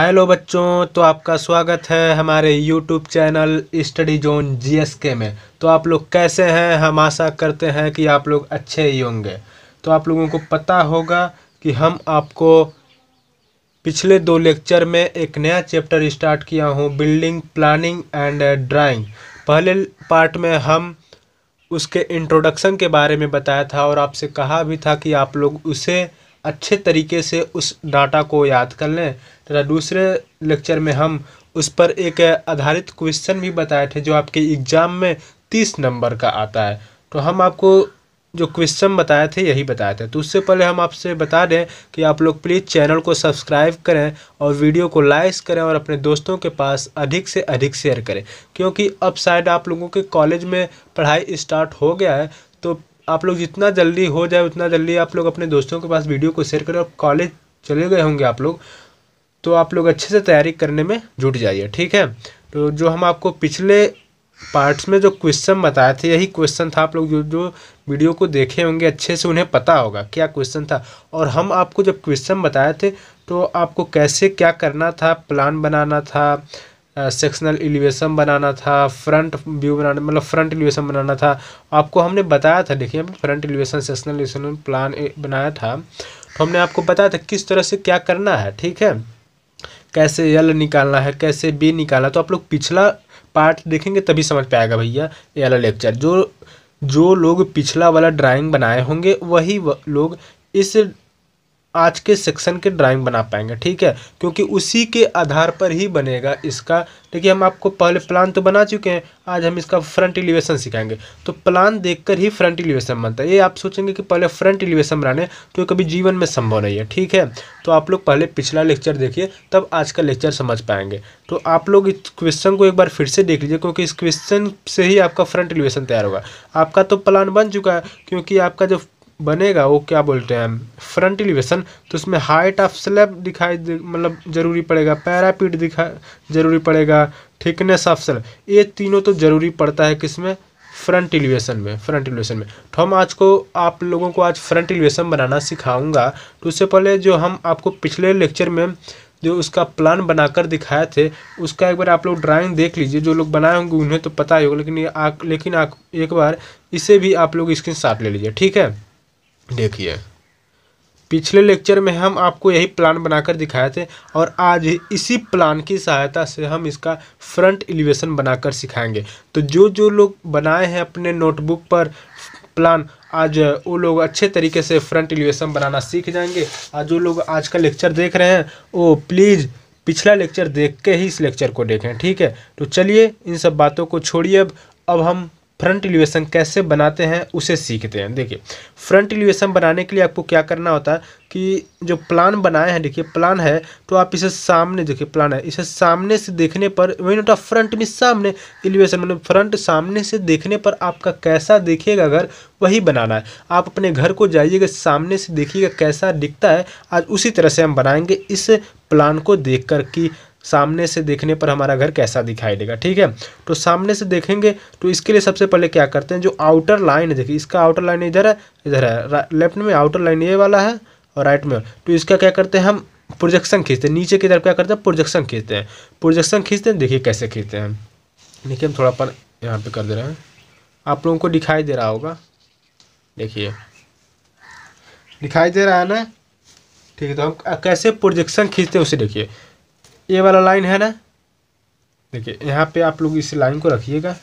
Hello बच्चों तो आपका स्वागत है हमारे YouTube channel study zone GSK में तो आप लोग कैसे हैं हम आशा करते हैं कि आप लोग अच्छे ही होंगे तो आप लोगों को पता होगा कि हम आपको पिछले दो लेक्चर में एक नया चैप्टर स्टार्ट किया हूँ बिल्डिंग प्लानिंग एंड ड्राइंग पहले पार्ट में हम उसके इंट्रोडक्शन के बारे में बताया था और आपसे कहा भी था कि आप लोग उसे अच्छे तरीके से उस डाटा को याद कर लें तथा दूसरे लेक्चर में हम उस पर एक आधारित क्वेश्चन भी बताए थे जो आपके एग्ज़ाम में तीस नंबर का आता है तो हम आपको जो क्वेश्चन बताए थे यही बताए थे तो उससे पहले हम आपसे बता दें कि आप लोग प्लीज़ चैनल को सब्सक्राइब करें और वीडियो को लाइक करें और अपने दोस्तों के पास अधिक से अधिक शेयर करें क्योंकि अब शायद आप लोगों के कॉलेज में पढ़ाई स्टार्ट हो गया है तो आप लोग जितना जल्दी हो जाए उतना जल्दी आप लोग अपने दोस्तों के पास वीडियो को शेयर करें और कॉलेज चले गए होंगे आप लोग तो आप लोग अच्छे से तैयारी करने में जुट जाइए ठीक है तो जो हम आपको पिछले पार्ट्स में जो क्वेश्चन बताए थे यही क्वेश्चन था आप लोग जो जो वीडियो को देखे होंगे अच्छे से उन्हें पता होगा क्या क्वेश्चन था और हम आपको जब क्वेश्चन बताए थे तो आपको कैसे क्या करना था प्लान बनाना था सेक्शनल एलिवेशन बनाना था फ्रंट व्यू बनाना मतलब फ्रंट एलिवेशन बनाना था आपको हमने बताया था देखिए front elevation sectional elevation plan बनाया था तो हमने आपको बताया था किस तरह से क्या करना है ठीक है कैसे यल निकालना है कैसे बी निकालना तो आप लोग पिछला पार्ट देखेंगे तभी समझ पाएगा भैया ये वाला लेक्चर जो जो लोग पिछला वाला ड्राइंग बनाए होंगे वही लोग इस आज के सेक्शन के ड्राइंग बना पाएंगे ठीक है क्योंकि उसी के आधार पर ही बनेगा इसका देखिए हम आपको पहले प्लान तो बना चुके हैं आज हम इसका फ्रंट एलिवेशन सिखाएंगे तो प्लान देखकर ही फ्रंट एलिवेशन बनता है ये आप सोचेंगे कि पहले फ्रंट एलिवेशन बनाने तो कभी जीवन में संभव नहीं है ठीक है तो आप लोग पहले पिछला लेक्चर देखिए तब आज का लेक्चर समझ पाएंगे तो आप लोग इस क्वेश्चन को एक बार फिर से देख लीजिए क्योंकि इस क्वेश्चन से ही आपका फ्रंट एलिवेशन तैयार होगा आपका तो प्लान बन चुका है क्योंकि आपका जो बनेगा वो क्या बोलते हैं फ्रंट एलिवेशन तो उसमें हाइट ऑफ स्लैब दिखाई मतलब जरूरी पड़ेगा पैरापीट दिखा जरूरी पड़ेगा थिकनेस ऑफ स्लैब ये तीनों तो जरूरी पड़ता है किसमें फ्रंट एलिवेशन में फ्रंट एलिवेशन में तो हम आज को आप लोगों को आज फ्रंट एलिवेशन बनाना सिखाऊंगा तो उससे पहले जो हम आपको पिछले लेक्चर में जो उसका प्लान बनाकर दिखाए थे उसका एक बार आप लोग ड्राइंग देख लीजिए जो लोग बनाए होंगे उन्हें तो पता ही होगा लेकिन आ, लेकिन आ, एक बार इसे भी आप लोग स्क्रीन ले लीजिए ठीक है देखिए पिछले लेक्चर में हम आपको यही प्लान बनाकर दिखाए थे और आज इसी प्लान की सहायता से हम इसका फ्रंट एलिवेशन बनाकर सिखाएंगे तो जो जो लोग बनाए हैं अपने नोटबुक पर प्लान आज वो लोग अच्छे तरीके से फ्रंट एलिवेशन बनाना सीख जाएंगे आज जो लोग आज का लेक्चर देख रहे हैं वो प्लीज़ पिछला लेक्चर देख के ही इस लेक्चर को देखें ठीक है तो चलिए इन सब बातों को छोड़िए अब अब हम फ्रंट एलिवेशन कैसे बनाते हैं उसे सीखते हैं देखिए फ्रंट एलिवेशन बनाने के लिए आपको क्या करना होता है कि जो प्लान बनाए हैं देखिए प्लान है तो आप इसे सामने देखिए प्लान है इसे सामने से देखने पर वही नोटा फ्रंट में सामने एलिवेशन मतलब फ्रंट सामने से देखने पर आपका कैसा देखिएगा घर वही बनाना है आप अपने घर को जाइएगा सामने से देखिएगा कैसा दिखता है आज उसी तरह से हम बनाएंगे इस प्लान को देख कर कि सामने से देखने पर हमारा घर कैसा दिखाई देगा ठीक है तो सामने से देखेंगे तो इसके लिए सबसे पहले क्या करते हैं जो आउटर लाइन है देखिए इसका आउटर लाइन इधर है इधर है लेफ्ट में आउटर लाइन ये वाला है और राइट में तो इसका क्या करते हैं हम प्रोजेक्शन खींचते हैं नीचे की तरफ क्या करते हैं प्रोजेक्शन खींचते हैं प्रोजेक्शन खींचते हैं देखिए कैसे खींचते हैं देखिए हम थोड़ा पर यहाँ पे कर दे रहे हैं आप लोगों को दिखाई दे रहा होगा देखिए दिखाई दे रहा है ना ठीक है तो हम कैसे प्रोजेक्शन खींचते हैं उसे देखिए ये वाला लाइन है ना देखिए यहाँ पे आप लोग इस लाइन को रखिएगा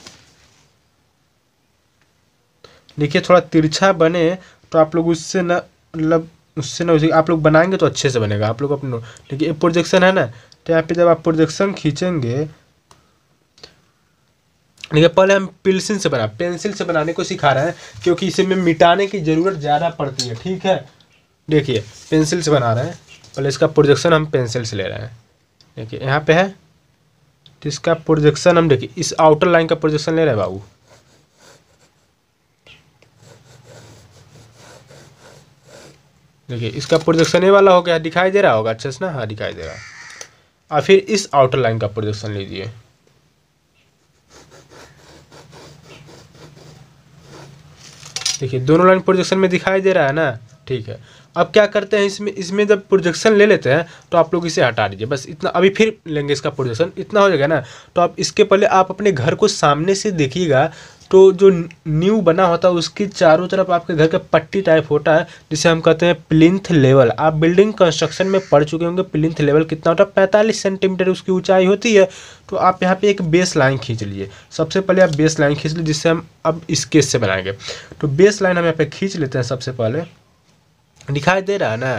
देखिए थोड़ा तिरछा बने तो आप लोग उससे ना मतलब उससे ना उसे आप लोग बनाएंगे तो अच्छे से बनेगा आप लोग अपने देखिए प्रोजेक्शन है ना तो यहाँ पे जब आप प्रोजेक्शन खींचेंगे देखिए पहले हम पेंसिल से बना पेंसिल से बनाने को सिखा रहे हैं क्योंकि इसे में मिटाने की ज़रूरत ज़्यादा पड़ती है ठीक है देखिए पेंसिल से बना रहे हैं पहले इसका प्रोजेक्शन हम पेंसिल से ले रहे हैं देखिए यहाँ पे है तो इसका प्रोजेक्शन हम देखिए इस आउटर लाइन का प्रोजेक्शन ले रहे हैं बाबू देखिए इसका प्रोजेक्शन ये वाला हो गया दिखाई दे रहा होगा अच्छे से ना हाँ दिखाई दे रहा और फिर इस आउटर लाइन का प्रोजेक्शन लीजिए देखिए दोनों लाइन प्रोजेक्शन में दिखाई दे रहा है ना ठीक है अब क्या करते हैं इसमें इसमें जब प्रोजेक्शन ले लेते हैं तो आप लोग इसे हटा दीजिए बस इतना अभी फिर लेंगे इसका प्रोजेक्शन इतना हो जाएगा ना तो आप इसके पहले आप अपने घर को सामने से देखिएगा तो जो न्यू बना होता है उसकी चारों तरफ आपके घर का पट्टी टाइप होता है जिसे हम कहते हैं प्लिंथ लेवल आप बिल्डिंग कंस्ट्रक्शन में पढ़ चुके होंगे प्लिंथ लेवल कितना होता है पैंतालीस सेंटीमीटर उसकी ऊंचाई होती है तो आप यहाँ पे एक बेस लाइन खींच लीजिए सबसे पहले आप बेस लाइन खींच लीजिए जिससे हम अब स्केच से बनाएंगे तो बेस लाइन हम यहाँ पर खींच लेते हैं सबसे पहले दिखाई दे रहा है ना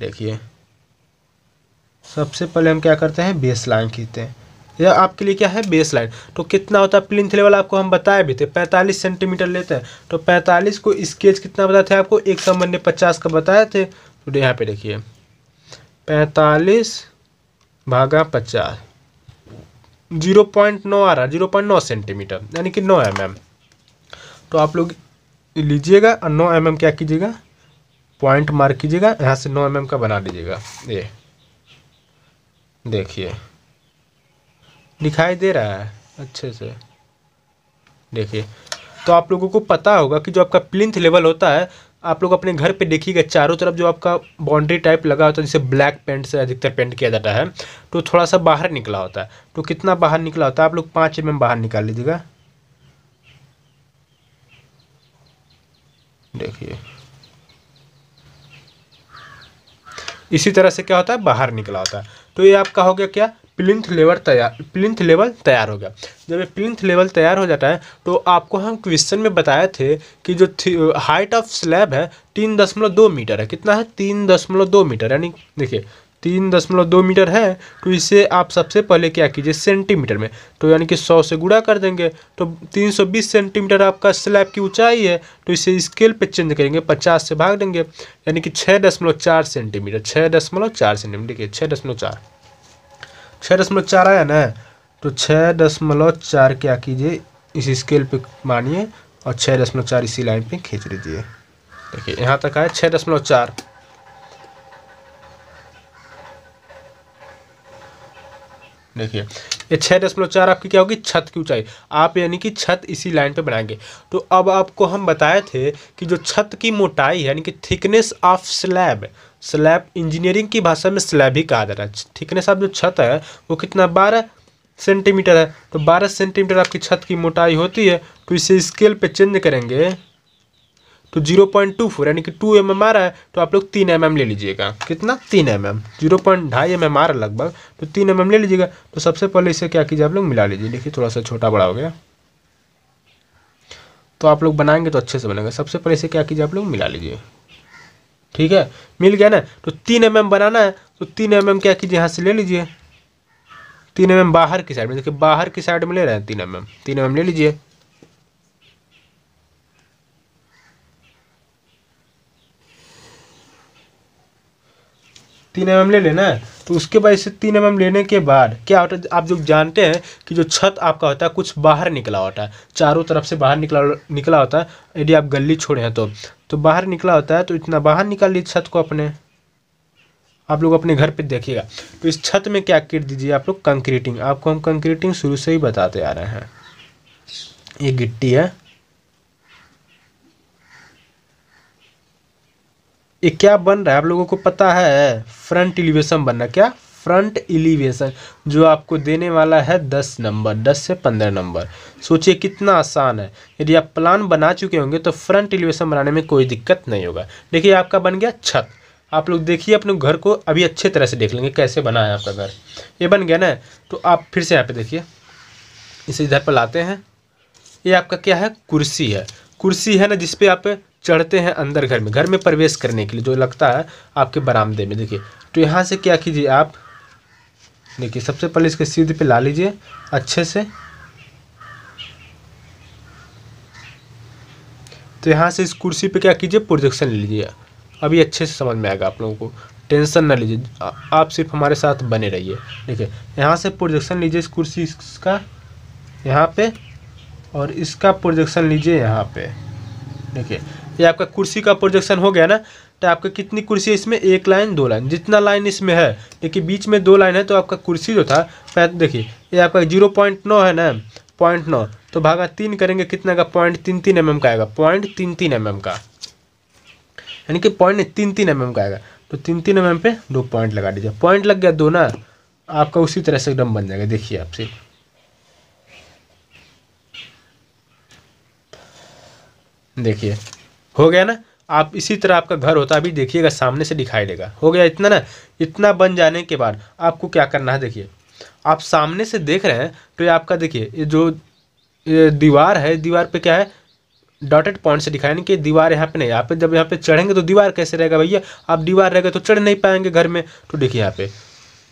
देखिए सबसे पहले हम क्या करते हैं बेस लाइन खींचते हैं यह आपके लिए क्या है बेस लाइन तो कितना होता है प्लिंथ लेवल आपको हम बताए भी थे 45 सेंटीमीटर लेते हैं तो 45 को स्केच कितना बताए थे आपको एक सौ मन्ने पचास का बताए थे तो यहाँ पे देखिए 45 भागा पचास जीरो पॉइंट नौ आ रहा है जीरो पॉइंट नौ सेंटीमीटर यानी कि नौ एम mm। एम तो आप लोग लीजिएगा और नौ एम एम क्या कीजिएगा पॉइंट मार्क कीजिएगा यहाँ से नौ एम एम का बना लीजिएगा ये देखिए दिखाई दे रहा है अच्छे से देखिए तो आप लोगों को पता होगा कि जो आपका प्लिंथ लेवल होता है आप लोग अपने घर पे देखिएगा चारों तरफ जो आपका बाउंड्री टाइप लगा होता है जैसे ब्लैक पेंट से अधिकतर पेंट किया जाता है तो थोड़ा सा बाहर निकला होता है तो कितना बाहर निकला होता है आप लोग पाँच एम बाहर निकाल लीजिएगा देखिए इसी तरह से क्या होता है बाहर निकला होता है तो ये आपका हो गया क्या प्लिंथ लेवल तैयार प्लिंथ लेवल तैयार हो गया जब ये प्लिंथ लेवल तैयार हो जाता है तो आपको हम क्वेश्चन में बताए थे कि जो हाइट ऑफ स्लैब है तीन दशमलव दो मीटर है कितना है तीन दशमलव दो मीटर यानी देखिए तीन दशमलव दो मीटर है तो इसे आप सबसे पहले क्या कीजिए सेंटीमीटर में तो यानी कि सौ से गुड़ा कर देंगे तो तीन सौ बीस सेंटीमीटर आपका स्लैब की ऊंचाई है तो इसे स्केल पे चेंज करेंगे पचास से भाग देंगे यानी कि छः दशमलव चार सेंटीमीटर छः दशमलव चार सेंटीमीटर देखिए छः दशमलव चार छः दशमलव चार आया ना तो छः दशमलव चार क्या कीजिए इस स्केल पर मानिए और छः दशमलव चार इसी लाइन पर खींच लीजिए देखिए यहाँ तक आया छः दशमलव चार देखिए ये छः दशमलव चार आपकी क्या होगी छत की ऊंचाई आप यानी कि छत इसी लाइन पे बनाएंगे तो अब आपको हम बताए थे कि जो छत की मोटाई है यानी कि thickness of slab slab engineering की भाषा में स्लैब ही कहा जाता है थिकनेस ऑफ जो छत है वो कितना बारह सेंटीमीटर है तो बारह सेंटीमीटर आपकी छत की मोटाई होती है तो इसे स्केल पर चेंज करेंगे तो जीरो पॉइंट टू फोर यानी कि टू एम एम आ रहा है तो आप लोग तीन एम एम ले लीजिएगा कितना तीन एम एम जीरो पॉइंट ढाई एम एम आ रहा है लगभग तो तीन एम एम ले लीजिएगा तो सबसे पहले इसे क्या कीजिए आप लोग मिला लीजिए देखिए थोड़ा सा छोटा बड़ा हो गया तो आप लोग बनाएंगे तो अच्छे से बनेगा सबसे पहले इसे क्या कीजिए आप लोग मिला लीजिए ठीक है मिल गया ना तो तीन एम एम बनाना है तो तीन एम एम क्या कीजिए यहाँ से ले लीजिए तीन एम एम बाहर की साइड में देखिए बाहर की साइड में ले रहे हैं तीन एम एम तीन एम एम ले लीजिए तीन एम ले लेना है तो उसके बाद इसे तीन एम लेने के बाद क्या होता है आप जो जानते हैं कि जो छत आपका होता है कुछ बाहर निकला होता है चारों तरफ से बाहर निकला निकला होता है यदि आप गली छोड़े हैं तो तो बाहर निकला होता है तो इतना बाहर निकाल लीजिए छत को अपने आप लोग अपने घर पे देखिएगा तो इस छत में क्या कर दीजिए आप लोग कंक्रीटिंग आपको हम कंक्रीटिंग शुरू से ही बताते आ रहे हैं ये गिट्टी है ये क्या बन रहा है आप लोगों को पता है फ्रंट एलिवेशन बन रहा है क्या फ्रंट एलिवेशन जो आपको देने वाला है दस नंबर दस से पंद्रह नंबर सोचिए कितना आसान है यदि आप प्लान बना चुके होंगे तो फ्रंट एलिवेशन बनाने में कोई दिक्कत नहीं होगा देखिए आपका बन गया छत आप लोग देखिए अपने घर को अभी अच्छे तरह से देख लेंगे कैसे बना है आपका घर ये बन गया ना तो आप फिर से यहाँ पे देखिए इसे इधर पर लाते हैं ये आपका क्या है कुर्सी है कुर्सी है ना जिसपे आप चढ़ते हैं अंदर घर में घर में प्रवेश करने के लिए जो लगता है आपके बरामदे में देखिए तो यहाँ से क्या कीजिए आप देखिए सबसे पहले इसके सीध पे ला लीजिए अच्छे से तो यहाँ से इस कुर्सी पे क्या कीजिए प्रोजेक्शन ले लीजिए अभी अच्छे से समझ में आएगा आप लोगों को टेंशन ना लीजिए आप सिर्फ हमारे साथ बने रहिए देखिए यहाँ से प्रोजेक्शन लीजिए इस कुर्सी का यहाँ पे और इसका प्रोजेक्शन लीजिए यहाँ पे देखिए ये आपका कुर्सी का प्रोजेक्शन हो गया ना तो आपका कितनी कुर्सी है इसमें एक लाइन दो लाइन जितना लाइन इसमें है देखिए बीच में दो लाइन है तो आपका कुर्सी जो था देखिए ये आपका जीरो पॉइंट नौ है ना पॉइंट नौ तो भागा तीन करेंगे कितना का पॉइंट तीन तीन एम का आएगा पॉइंट तीन तीन एम का यानी कि पॉइंट तीन तीन एम का आएगा तो तीन तीन एम पे दो पॉइंट लगा दीजिए पॉइंट लग गया दो ना आपका उसी तरह से एकदम बन जाएगा देखिए आप सिर्फ देखिए हो गया ना आप इसी तरह आपका घर होता अभी देखिएगा सामने से दिखाई देगा हो गया इतना ना इतना बन जाने के बाद आपको क्या करना है देखिए आप सामने से देख रहे हैं तो ये आपका देखिए ये जो ये दीवार है दीवार पे क्या है डॉटेड पॉइंट से दिखाया यानी कि दीवार यहाँ पे नहीं यहाँ पे जब यहाँ पे चढ़ेंगे तो दीवार कैसे रहेगा भैया आप दीवार रहेगा तो चढ़ नहीं पाएंगे घर में तो देखिए यहाँ पे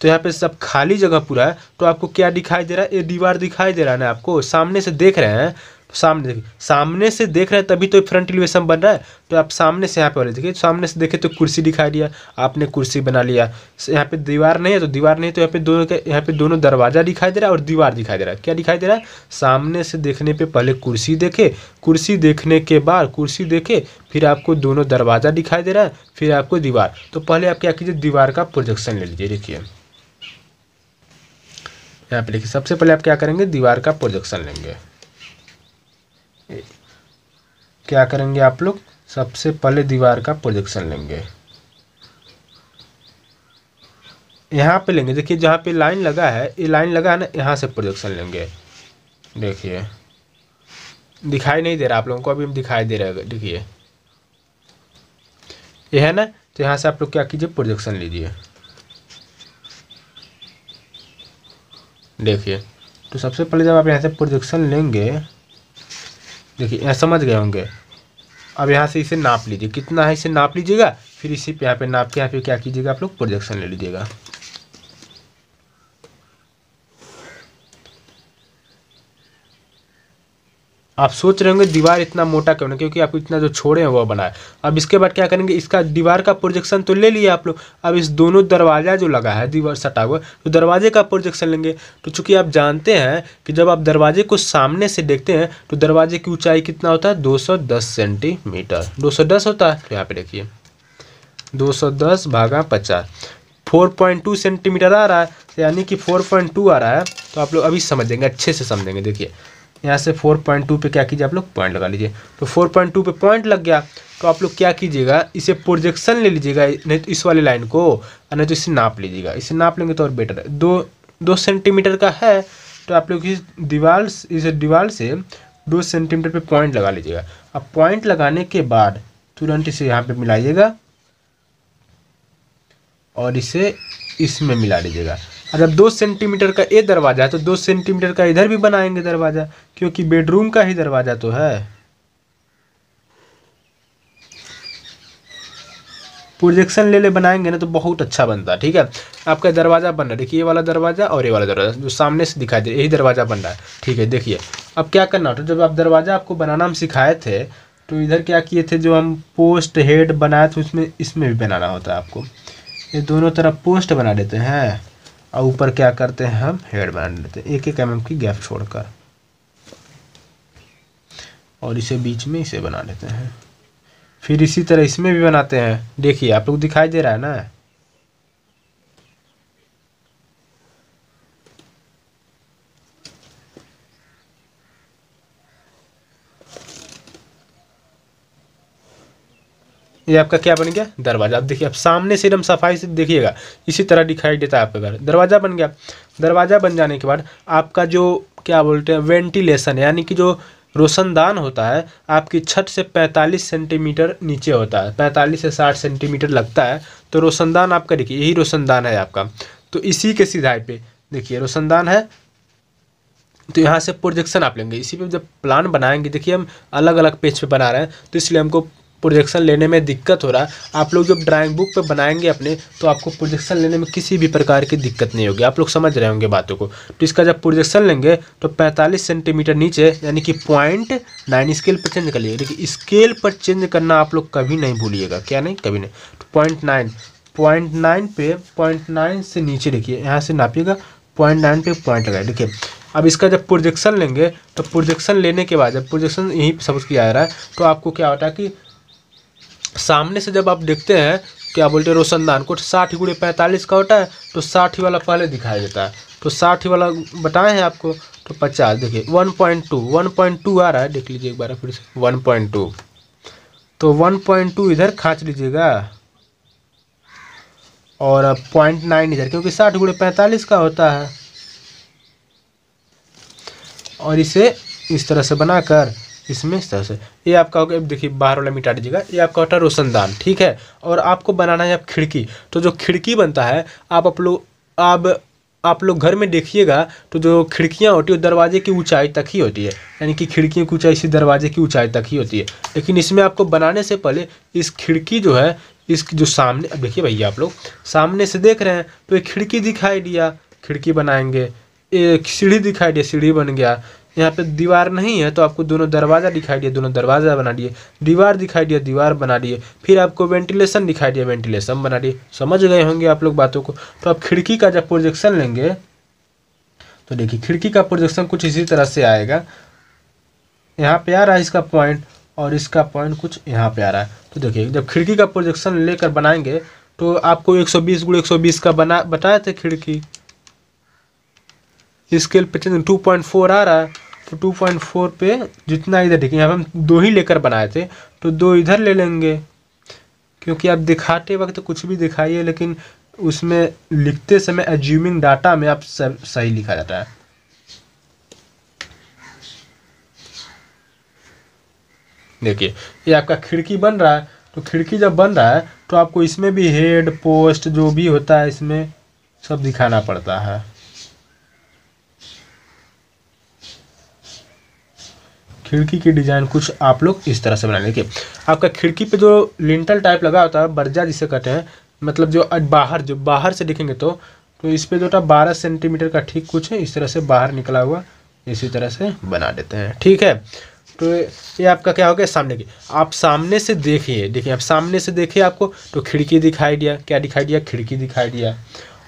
तो यहाँ पे सब खाली जगह पूरा है तो आपको क्या दिखाई दे रहा है ये दीवार दिखाई दे रहा है ना आपको सामने से देख रहे हैं सामने देखिए सामने से देख रहे हैं तभी तो फ्रंट एलिवेशन बन रहा है तो आप सामने से यहाँ पे वाले देखिए सामने से देखे तो कुर्सी दिखाई दिया आपने कुर्सी बना लिया यहाँ पे दीवार नहीं है तो दीवार नहीं तो यहाँ पे दोनों के यहाँ पे दोनों दरवाजा दिखाई दे रहा है और दीवार दिखाई दे रहा है क्या दिखाई दे रहा है सामने से देखने पर पहले कुर्सी देखे कुर्सी देखने के बाद कुर्सी देखे फिर आपको दोनों दरवाजा दिखाई दे रहा है फिर आपको दीवार तो पहले आप क्या कीजिए दीवार का प्रोजेक्शन ले लीजिए देखिए यहाँ पे देखिए सबसे पहले आप क्या करेंगे दीवार का प्रोजेक्शन लेंगे क्या करेंगे आप लोग सबसे पहले दीवार का प्रोजेक्शन लेंगे यहाँ पे लेंगे देखिए जहाँ पे लाइन लगा है ये लाइन लगा है ना यहाँ से प्रोजेक्शन लेंगे देखिए दिखाई नहीं दे रहा आप लोगों को अभी हम दिखाई दे रहे देखिए ये है ना तो यहाँ से आप लोग क्या कीजिए प्रोजेक्शन लीजिए देखिए तो सबसे पहले जब आप यहाँ से प्रोजेक्शन लेंगे देखिए समझ गए होंगे अब यहाँ से इसे नाप लीजिए कितना है इसे नाप लीजिएगा फिर इसी पे यहाँ पे नाप के यहाँ पे क्या कीजिएगा आप लोग प्रोजेक्शन ले लीजिएगा आप सोच रहे होंगे दीवार इतना मोटा क्यों ना क्योंकि आप इतना जो छोड़े हैं वह बना है अब इसके बाद क्या करेंगे इसका दीवार का प्रोजेक्शन तो ले लिए आप लोग अब इस दोनों दरवाज़ा जो लगा है दीवार सटा हुआ तो दरवाजे का प्रोजेक्शन लेंगे तो चूंकि आप जानते हैं कि जब आप दरवाजे को सामने से देखते हैं तो दरवाजे की ऊंचाई कितना होता है दो सेंटीमीटर दो होता है तो यहाँ पर देखिए दो भागा पचास 4.2 सेंटीमीटर आ रहा है यानी कि 4.2 आ रहा है तो आप लोग अभी समझेंगे अच्छे से समझेंगे देखिए यहाँ से फोर पॉइंट टू पर क्या कीजिए आप लोग पॉइंट लगा लीजिए तो फोर पॉइंट टू पर पॉइंट लग गया तो आप लोग क्या कीजिएगा इसे प्रोजेक्शन ले लीजिएगा नहीं तो इस वाली लाइन को और नहीं तो इसे नाप लीजिएगा इसे नाप लेंगे तो और बेटर है दो दो सेंटीमीटर का है तो आप लोग इस दीवार इस दीवार से दो सेंटीमीटर पे पॉइंट लगा लीजिएगा अब पॉइंट लगाने के बाद तुरंत इसे यहाँ पे मिलाइएगा और इसे इसमें मिला लीजिएगा और जब दो सेंटीमीटर का ये दरवाज़ा है तो दो सेंटीमीटर का इधर भी बनाएंगे दरवाज़ा क्योंकि बेडरूम का ही दरवाज़ा तो है प्रोजेक्शन ले ले बनाएंगे ना तो बहुत अच्छा बनता है ठीक है आपका दरवाज़ा बन रहा है देखिए ये वाला दरवाज़ा और ये वाला दरवाज़ा जो सामने से दिखाई दे यही दरवाज़ा बन रहा है ठीक है देखिए अब क्या करना होता है जब आप दरवाज़ा आपको बनाना हम सिखाए थे तो इधर क्या किए थे जो हम पोस्ट हेड बनाए थे उसमें इसमें भी बनाना होता है आपको ये दोनों तरफ पोस्ट बना देते हैं और ऊपर क्या करते हैं हम हेड बैंड लेते हैं एक एक एम की गैप छोड़कर और इसे बीच में इसे बना लेते हैं फिर इसी तरह इसमें भी बनाते हैं देखिए आप लोग दिखाई दे रहा है ना ये आपका क्या बन गया दरवाज़ा आप देखिए आप सामने से एकदम सफाई से देखिएगा इसी तरह दिखाई देता है आपका घर दरवाज़ा बन गया दरवाज़ा बन जाने के बाद आपका जो क्या बोलते हैं वेंटिलेशन यानी कि जो रोशनदान होता है आपकी छत से 45 सेंटीमीटर नीचे होता है 45 से 60 सेंटीमीटर लगता है तो रोशनदान आपका देखिए यही रोशनदान है आपका तो इसी के सिधाई पे देखिए रोशनदान है तो यहाँ से प्रोजेक्शन आप लेंगे इसी पे जब प्लान बनाएंगे देखिए हम अलग अलग पेज पे बना रहे हैं तो इसलिए हमको प्रोजेक्शन लेने में दिक्कत हो रहा है आप लोग जब ड्राइंग बुक पर बनाएंगे अपने तो आपको प्रोजेक्शन लेने में किसी भी प्रकार की दिक्कत नहीं होगी आप लोग समझ रहे होंगे बातों को तो इसका जब प्रोजेक्शन लेंगे तो पैंतालीस सेंटीमीटर नीचे यानी कि पॉइंट नाइन स्केल पर चेंज कर लीजिए लेकिन स्केल पर चेंज करना आप लोग कभी नहीं भूलिएगा क्या नहीं कभी नहीं तो पॉइंट नाइन पॉइंट नाइन पे पॉइंट नाइन से नीचे देखिए यहाँ से नापिएगा पॉइंट नाइन पे पॉइंट लगाए देखिए अब इसका जब प्रोजेक्शन लेंगे तो प्रोजेक्शन लेने के बाद जब प्रोजेक्शन यहीं समझ किया आ रहा है तो आपको क्या होता है कि सामने से जब आप देखते हैं क्या बोलते हैं रोशनदान को साठ गुड़े पैंतालीस का होता है तो साठ वाला पहले दिखाया जाता है तो साठ वाला बताए हैं आपको तो पचास देखिए one point two one point two आ रहा है देख लीजिए एक बार फिर से वन पॉइंट टू तो वन पॉइंट टू इधर खाँच लीजिएगा और पॉइंट नाइन इधर क्योंकि साठ गुड़े पैंतालीस का होता है और इसे इस तरह से बनाकर इसमें तरह से ये आपका हो गया देखिए बाहर वाला मिटा दीजिएगा ये आपका होता है रोशनदान ठीक है और आपको बनाना है आप खिड़की तो जो खिड़की बनता है आप आप लोग आप आप लोग घर में देखिएगा तो जो खिड़कियाँ होती है वो दरवाजे की ऊंचाई तक ही होती है यानी कि खिड़कियों की ऊंचाई इसी दरवाजे की ऊंचाई तक ही होती है लेकिन इसमें आपको बनाने से पहले इस खिड़की जो है इसकी जो सामने अब देखिए भैया आप लोग सामने से देख रहे हैं तो एक खिड़की दिखाई दिया खिड़की बनाएंगे एक सीढ़ी दिखाई दिया सीढ़ी बन गया यहाँ पे दीवार नहीं है तो आपको दोनों दरवाज़ा दिखाई दिए दोनों दरवाज़ा बना दिए दीवार दिखाई दिया दीवार बना दिए फिर आपको वेंटिलेशन दिखाई दिया वेंटिलेशन बना दिए समझ गए होंगे आप लोग बातों को तो आप खिड़की का जब प्रोजेक्शन लेंगे तो देखिए खिड़की का प्रोजेक्शन कुछ इसी तरह से आएगा यहाँ पे आ रहा है इसका पॉइंट और इसका पॉइंट कुछ यहाँ पे आ रहा है तो देखिए जब खिड़की का प्रोजेक्शन लेकर बनाएंगे तो आपको 120 सौ बीस गुड़ एक का बना बताए थे खिड़की स्केल पे चेंज टू पॉइंट फोर आ रहा है तो टू पॉइंट फोर पे जितना इधर देखिए यहाँ पे हम दो ही लेकर बनाए थे तो दो इधर ले लेंगे क्योंकि आप दिखाते वक्त कुछ भी दिखाइए लेकिन उसमें लिखते समय एज्यूमिंग डाटा में आप सब सही लिखा जाता है देखिए ये आपका खिड़की बन रहा है तो खिड़की जब बन रहा है तो आपको इसमें भी हेड पोस्ट जो भी होता है इसमें सब दिखाना पड़ता है खिड़की की डिज़ाइन कुछ आप लोग इस तरह से बनाए देखिए आपका खिड़की पे जो लिंटल टाइप लगा होता है बर्जा जिसे कहते हैं मतलब जो बाहर जो बाहर से देखेंगे तो तो इस पर जो था बारह सेंटीमीटर का ठीक कुछ है इस तरह से बाहर निकला हुआ इसी तरह से बना देते हैं ठीक है तो ये आपका क्या हो गया सामने की आप सामने से देखिए देखिए आप सामने से देखिए आपको तो खिड़की दिखाई दिया क्या दिखाई दिया खिड़की दिखाई दिया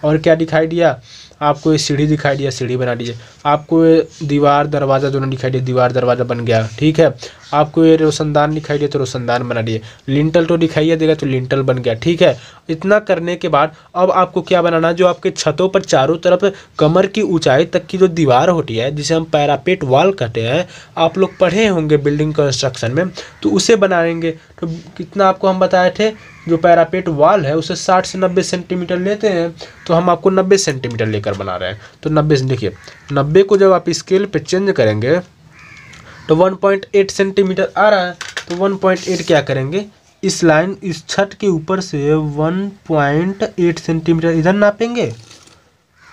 और क्या दिखाई दिया आपको ये सीढ़ी दिखाई दिया सीढ़ी बना दीजिए आपको ये दीवार दरवाज़ा दोनों दिखाई दिया दीवार दरवाज़ा बन गया ठीक है आपको ये रोशनदान दिखाई दिया तो रोशनदान बना दिए लिंटल तो दिखाई देगा तो लिंटल बन गया ठीक है इतना करने के बाद अब आपको क्या बनाना जो आपके छतों पर चारों तरफ कमर की ऊंचाई तक की जो दीवार होती है जिसे हम पैरापेट वॉल कहते हैं आप लोग पढ़े होंगे बिल्डिंग कंस्ट्रक्शन में तो उसे बनाएंगे तो कितना आपको हम बताए थे जो पैरापेट वाल है उसे 60 से 90 सेंटीमीटर लेते हैं तो हम आपको 90 सेंटीमीटर लेकर बना रहे हैं तो 90 देखिए 90 को जब आप स्केल पे चेंज करेंगे तो 1.8 सेंटीमीटर आ रहा है तो 1.8 क्या करेंगे इस लाइन इस छत के ऊपर से 1.8 सेंटीमीटर इधर नापेंगे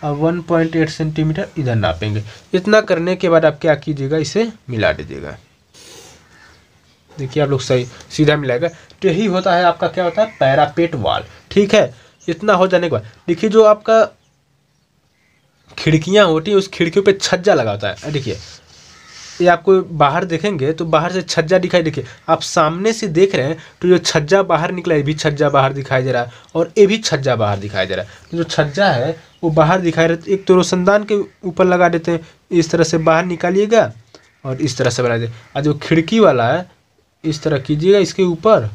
और 1.8 सेंटीमीटर इधर नापेंगे इतना करने के बाद आप क्या कीजिएगा इसे मिला दीजिएगा देखिए आप लोग सही सीधा मिलाएगा तो यही होता है आपका क्या होता है पैरापेट वाल ठीक है इतना हो जाने के बाद देखिए जो आपका खिड़कियाँ होती हैं उस खिड़कियों पे छज्जा लगा होता है देखिए ये आपको बाहर देखेंगे तो बाहर से छज्जा दिखाई देखिए आप सामने से देख रहे हैं तो जो छज्जा बाहर निकला ये भी छज्जा बाहर दिखाई दे रहा है और ये भी छज्जा बाहर दिखाई दे रहा है तो जो छज्जा है वो बाहर दिखाई रहा एक तो रोशनदान के ऊपर लगा देते हैं इस तरह से बाहर निकालिएगा और इस तरह से बना दे और जो खिड़की वाला है इस तरह कीजिएगा इसके ऊपर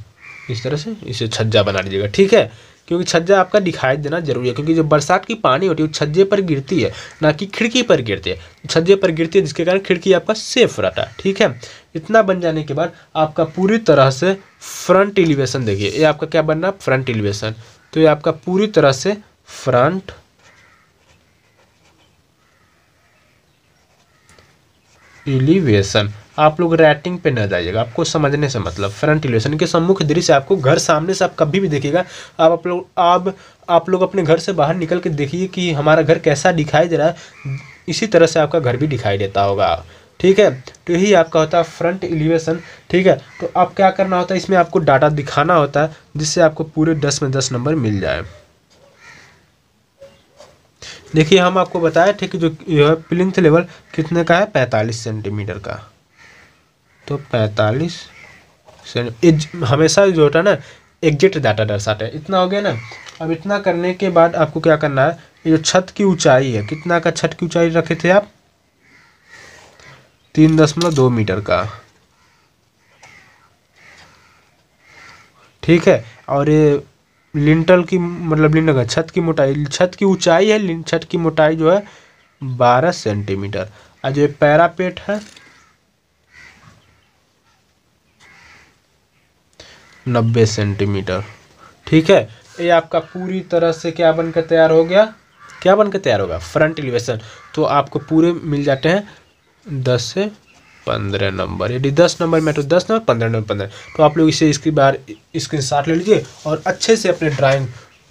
इस तरह से इसे छज्जा बना लीजिएगा ठीक है क्योंकि छज्जा आपका दिखाई देना जरूरी है क्योंकि जो बरसात की पानी होती है वो छज्जे पर गिरती है ना कि खिड़की पर गिरती है छज्जे पर गिरती है जिसके कारण खिड़की आपका सेफ रहता है ठीक है इतना बन जाने के बाद आपका पूरी तरह से फ्रंट एलिवेशन देखिए ये आपका क्या बनना फ्रंट एलिवेशन तो ये आपका पूरी तरह से फ्रंट एलिवेशन आप लोग रैटिंग पे न जाइएगा आपको समझने से मतलब फ्रंट इलेवेशन के सम्मुख दृश्य आपको घर सामने से आप कभी भी देखिएगा आप आप लोग आप आप लोग अपने घर से बाहर निकल के देखिए कि हमारा घर कैसा दिखाई दे रहा है इसी तरह से आपका घर भी दिखाई देता होगा ठीक है तो यही आपका होता है फ्रंट एलिवेशन ठीक है तो आप क्या करना होता है इसमें आपको डाटा दिखाना होता है जिससे आपको पूरे दस में दस नंबर मिल जाए देखिए हम आपको बताया ठीक जो प्लिंथ लेवल कितने का है पैंतालीस सेंटीमीटर का तो पैंतालीस हमेशा जो होता है ना एग्जिट डाटा दर्शाते हैं इतना हो गया ना अब इतना करने के बाद आपको क्या करना है जो छत की ऊंचाई है कितना का छत की ऊंचाई रखे थे आप तीन दशमलव दो मीटर का ठीक है और ये लिंटल की मतलब लिंटल छत की मोटाई छत की ऊंचाई है छत की मोटाई जो है बारह सेंटीमीटर और जो पैरापेट है नब्बे सेंटीमीटर ठीक है ये आपका पूरी तरह से क्या बनकर तैयार हो गया क्या बनकर तैयार होगा फ्रंट एलिवेशन तो आपको पूरे मिल जाते हैं दस से पंद्रह नंबर यदि दस नंबर में तो दस नंबर पंद्रह नंबर पंद्रह तो आप लोग इसे इसकी बार स्क्रीन ले लीजिए और अच्छे से अपने ड्राइंग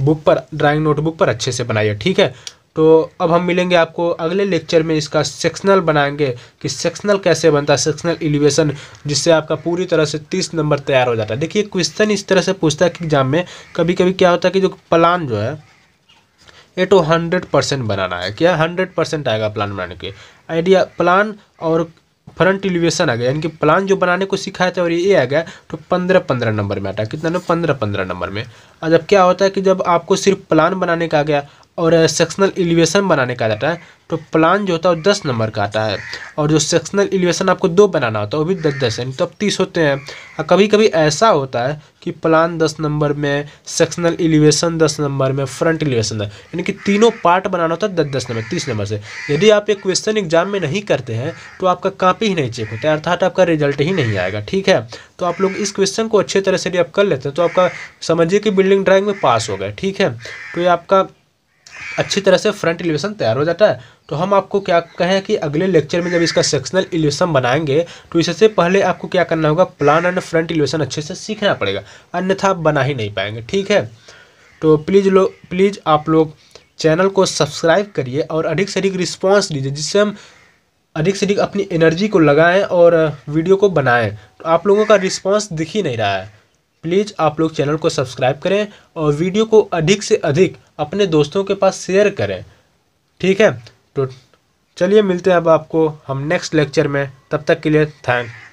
बुक पर ड्राइंग नोटबुक पर अच्छे से बनाइए ठीक है तो अब हम मिलेंगे आपको अगले लेक्चर में इसका सेक्शनल बनाएंगे कि सेक्शनल कैसे बनता है सेक्शनल एलिवेशन जिससे आपका पूरी तरह से तीस नंबर तैयार हो जाता है देखिए क्वेश्चन इस तरह से पूछता है कि एग्जाम में कभी कभी क्या होता है कि जो प्लान जो है ये तो हंड्रेड परसेंट बनाना है क्या हंड्रेड परसेंट आएगा प्लान बनाने के आइडिया प्लान और फ्रंट एलिवेशन आ गया यानी कि प्लान जो बनाने को सिखाया था और ये आ गया तो पंद्रह पंद्रह नंबर में आता है कितना ना पंद्रह पंद्रह नंबर में और जब क्या होता है कि जब आपको सिर्फ प्लान बनाने का आ गया और सेक्शनल एलिवेशन बनाने का आता है तो प्लान जो होता है वो दस नंबर का आता है और जो सेक्शनल एलिवेशन आपको दो बनाना होता है वो भी दस दस यानी तो अब तीस होते हैं और हाँ, कभी कभी ऐसा होता है कि प्लान दस नंबर में सेक्शनल एलिवेशन दस नंबर में फ्रंट एलिवेशन है यानी कि तीनों पार्ट बनाना होता है दस दस नंबर तीस नंबर से यदि आप एक क्वेश्चन एग्जाम में नहीं करते हैं तो आपका कापी ही नहीं चेक होता है अर्थात आपका रिजल्ट ही नहीं आएगा ठीक है तो आप लोग इस क्वेश्चन को अच्छे तरह से यदि आप कर लेते हैं तो आपका समझिए कि बिल्डिंग ड्राइंग में पास हो गए ठीक है तो ये आपका अच्छी तरह से फ्रंट एलिवेशन तैयार हो जाता है तो हम आपको क्या कहें कि अगले लेक्चर में जब इसका सेक्शनल एलिवेशन बनाएंगे तो इससे पहले आपको क्या करना होगा प्लान एंड फ्रंट एलिवेशन अच्छे से सीखना पड़ेगा अन्यथा आप बना ही नहीं पाएंगे ठीक है तो प्लीज़ लोग प्लीज़ आप लोग चैनल को सब्सक्राइब करिए और अधिक से अधिक रिस्पॉन्स दीजिए जिससे हम अधिक से अधिक अपनी एनर्जी को लगाएँ और वीडियो को बनाएँ तो आप लोगों का रिस्पॉन्स दिख ही नहीं रहा है प्लीज़ आप लोग चैनल को सब्सक्राइब करें और वीडियो को अधिक से अधिक अपने दोस्तों के पास शेयर करें ठीक है तो चलिए मिलते हैं अब आपको हम नेक्स्ट लेक्चर में तब तक के लिए थैंक